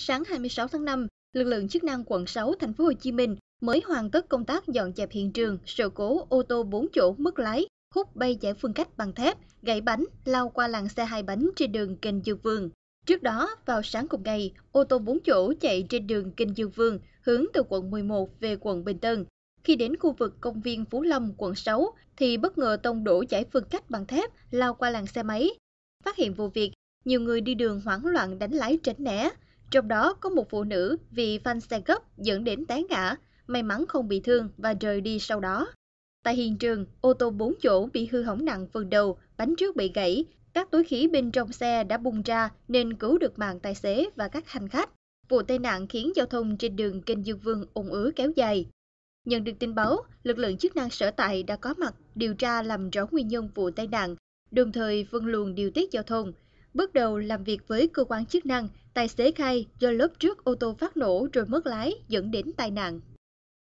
sáng 26 tháng 5, lực lượng chức năng quận 6 thành phố Hồ Chí Minh mới hoàn tất công tác dọn dẹp hiện trường sự cố ô tô 4 chỗ mất lái hút bay giải phân cách bằng thép, gãy bánh lao qua làn xe hai bánh trên đường kênh Dương Vương. Trước đó, vào sáng cùng ngày, ô tô 4 chỗ chạy trên đường Kinh Dương Vương hướng từ quận 11 về quận Bình Tân. Khi đến khu vực công viên Phú Lâm, quận 6, thì bất ngờ tông đổ giải phân cách bằng thép lao qua làn xe máy. Phát hiện vụ việc, nhiều người đi đường hoảng loạn đánh lái tránh né. Trong đó có một phụ nữ vì phanh xe gấp dẫn đến té ngã, may mắn không bị thương và rời đi sau đó. Tại hiện trường, ô tô 4 chỗ bị hư hỏng nặng phần đầu, bánh trước bị gãy, các túi khí bên trong xe đã bung ra nên cứu được mạng tài xế và các hành khách. Vụ tai nạn khiến giao thông trên đường Kinh Dương Vương ủng ứ kéo dài. Nhận được tin báo, lực lượng chức năng sở tại đã có mặt điều tra làm rõ nguyên nhân vụ tai nạn, đồng thời phân luồng điều tiết giao thông, Bước đầu làm việc với cơ quan chức năng, tài xế khai do lớp trước ô tô phát nổ rồi mất lái dẫn đến tai nạn.